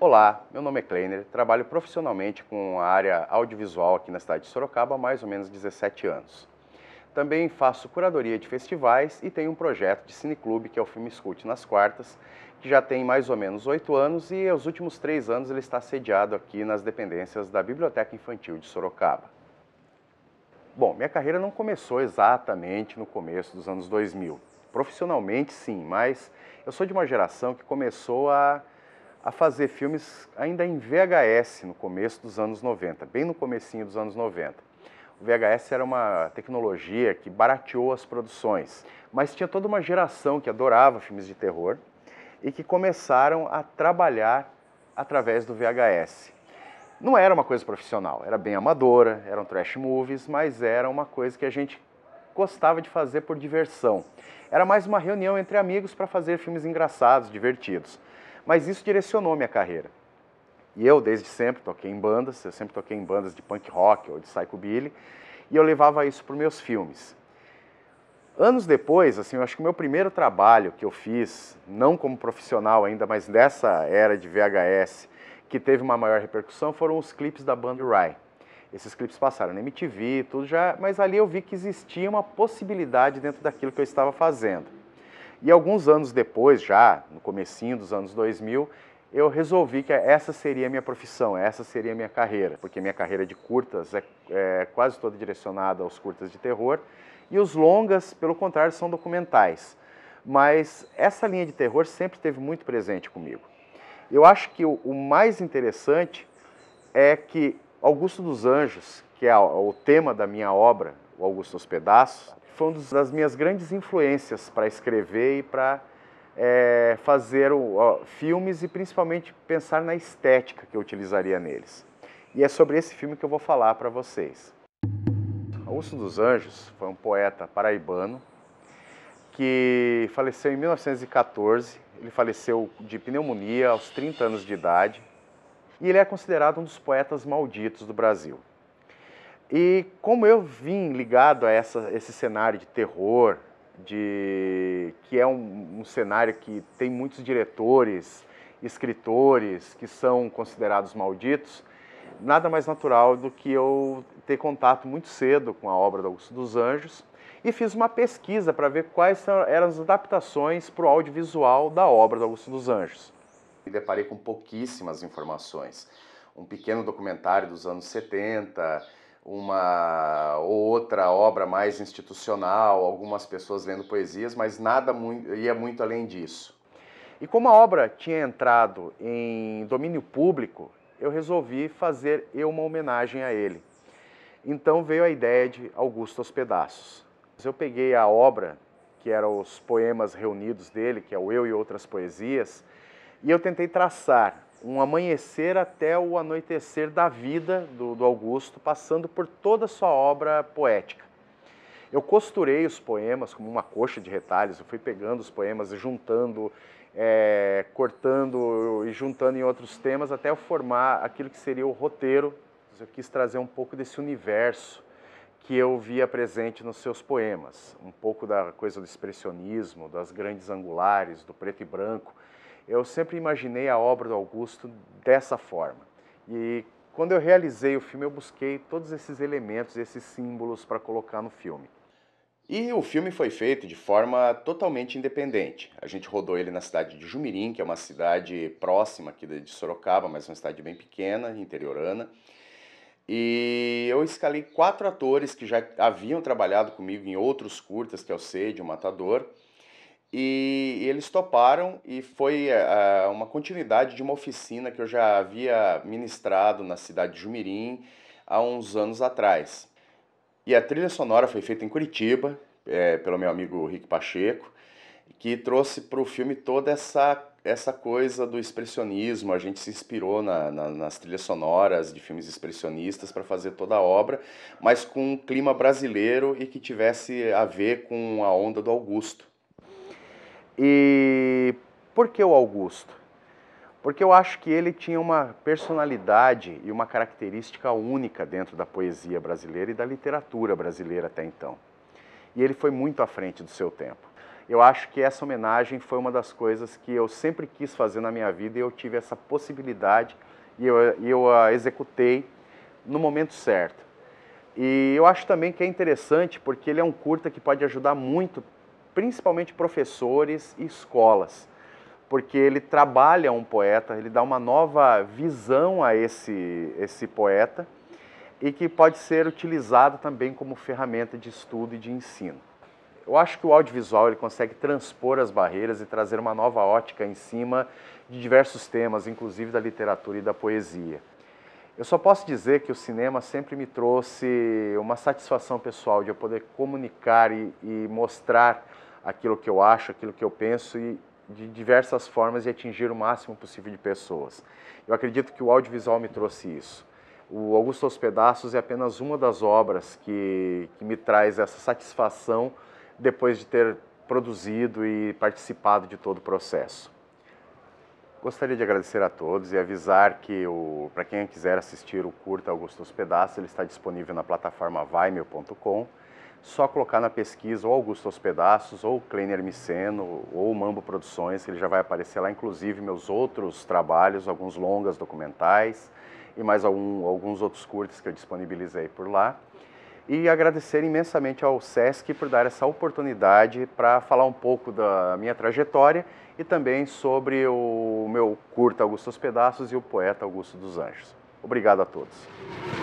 Olá, meu nome é Kleiner, trabalho profissionalmente com a área audiovisual aqui na cidade de Sorocaba há mais ou menos 17 anos. Também faço curadoria de festivais e tenho um projeto de cineclube, que é o Filme Escute nas Quartas, que já tem mais ou menos oito anos e nos últimos três anos ele está sediado aqui nas dependências da Biblioteca Infantil de Sorocaba. Bom, minha carreira não começou exatamente no começo dos anos 2000. Profissionalmente, sim, mas eu sou de uma geração que começou a a fazer filmes ainda em VHS no começo dos anos 90, bem no comecinho dos anos 90. O VHS era uma tecnologia que barateou as produções, mas tinha toda uma geração que adorava filmes de terror e que começaram a trabalhar através do VHS. Não era uma coisa profissional, era bem amadora, eram trash movies, mas era uma coisa que a gente gostava de fazer por diversão. Era mais uma reunião entre amigos para fazer filmes engraçados, divertidos. Mas isso direcionou minha carreira. E eu, desde sempre, toquei em bandas, eu sempre toquei em bandas de punk rock ou de psychobilly, e eu levava isso para os meus filmes. Anos depois, assim, eu acho que o meu primeiro trabalho que eu fiz, não como profissional ainda, mas dessa era de VHS, que teve uma maior repercussão, foram os clipes da banda Rai. Esses clipes passaram na MTV, tudo já, mas ali eu vi que existia uma possibilidade dentro daquilo que eu estava fazendo. E alguns anos depois, já no comecinho dos anos 2000, eu resolvi que essa seria a minha profissão, essa seria a minha carreira, porque minha carreira de curtas é, é quase toda direcionada aos curtas de terror e os longas, pelo contrário, são documentais. Mas essa linha de terror sempre esteve muito presente comigo. Eu acho que o, o mais interessante é que Augusto dos Anjos, que é o, o tema da minha obra, o Augusto dos Pedaços, foi uma das minhas grandes influências para escrever e para é, fazer ó, filmes e principalmente pensar na estética que eu utilizaria neles. E é sobre esse filme que eu vou falar para vocês. Augusto dos Anjos foi um poeta paraibano que faleceu em 1914. Ele faleceu de pneumonia aos 30 anos de idade e ele é considerado um dos poetas malditos do Brasil. E como eu vim ligado a essa, esse cenário de terror, de que é um, um cenário que tem muitos diretores, escritores que são considerados malditos, nada mais natural do que eu ter contato muito cedo com a obra do Augusto dos Anjos e fiz uma pesquisa para ver quais eram as adaptações para o audiovisual da obra do Augusto dos Anjos. Me deparei com pouquíssimas informações. Um pequeno documentário dos anos 70, uma ou outra obra mais institucional, algumas pessoas lendo poesias, mas nada muito, ia é muito além disso. E como a obra tinha entrado em domínio público, eu resolvi fazer eu uma homenagem a ele. Então veio a ideia de Augusto aos Pedaços. Eu peguei a obra, que eram os poemas reunidos dele, que é o Eu e Outras Poesias, e eu tentei traçar um amanhecer até o anoitecer da vida do, do Augusto, passando por toda a sua obra poética. Eu costurei os poemas como uma coxa de retalhos, eu fui pegando os poemas e juntando, é, cortando e juntando em outros temas até eu formar aquilo que seria o roteiro. Eu quis trazer um pouco desse universo que eu via presente nos seus poemas, um pouco da coisa do expressionismo, das grandes angulares, do preto e branco eu sempre imaginei a obra do Augusto dessa forma. E quando eu realizei o filme, eu busquei todos esses elementos, esses símbolos para colocar no filme. E o filme foi feito de forma totalmente independente. A gente rodou ele na cidade de Jumirim, que é uma cidade próxima aqui de Sorocaba, mas uma cidade bem pequena, interiorana. E eu escalei quatro atores que já haviam trabalhado comigo em outros curtas, que é o Sede, o Matador, e, eles toparam e foi uh, uma continuidade de uma oficina que eu já havia ministrado na cidade de Jumirim há uns anos atrás. E a trilha sonora foi feita em Curitiba, é, pelo meu amigo Rick Pacheco, que trouxe para o filme toda essa, essa coisa do expressionismo. A gente se inspirou na, na, nas trilhas sonoras de filmes expressionistas para fazer toda a obra, mas com um clima brasileiro e que tivesse a ver com a onda do Augusto. E por que o Augusto? Porque eu acho que ele tinha uma personalidade e uma característica única dentro da poesia brasileira e da literatura brasileira até então. E ele foi muito à frente do seu tempo. Eu acho que essa homenagem foi uma das coisas que eu sempre quis fazer na minha vida e eu tive essa possibilidade e eu, eu a executei no momento certo. E eu acho também que é interessante porque ele é um curta que pode ajudar muito principalmente professores e escolas, porque ele trabalha um poeta, ele dá uma nova visão a esse, esse poeta e que pode ser utilizado também como ferramenta de estudo e de ensino. Eu acho que o audiovisual ele consegue transpor as barreiras e trazer uma nova ótica em cima de diversos temas, inclusive da literatura e da poesia. Eu só posso dizer que o cinema sempre me trouxe uma satisfação pessoal de eu poder comunicar e, e mostrar aquilo que eu acho, aquilo que eu penso e de diversas formas e atingir o máximo possível de pessoas. Eu acredito que o audiovisual me trouxe isso. O Augusto aos Pedaços é apenas uma das obras que, que me traz essa satisfação depois de ter produzido e participado de todo o processo. Gostaria de agradecer a todos e avisar que para quem quiser assistir o curta Augusto aos Pedaços, ele está disponível na plataforma vaimeu.com só colocar na pesquisa ou Augusto aos Pedaços, ou Kleiner Miceno, ou Mambo Produções, que ele já vai aparecer lá, inclusive meus outros trabalhos, alguns longas documentais e mais algum, alguns outros curtos que eu disponibilizei por lá. E agradecer imensamente ao SESC por dar essa oportunidade para falar um pouco da minha trajetória e também sobre o meu curto Augusto aos Pedaços e o poeta Augusto dos Anjos. Obrigado a todos.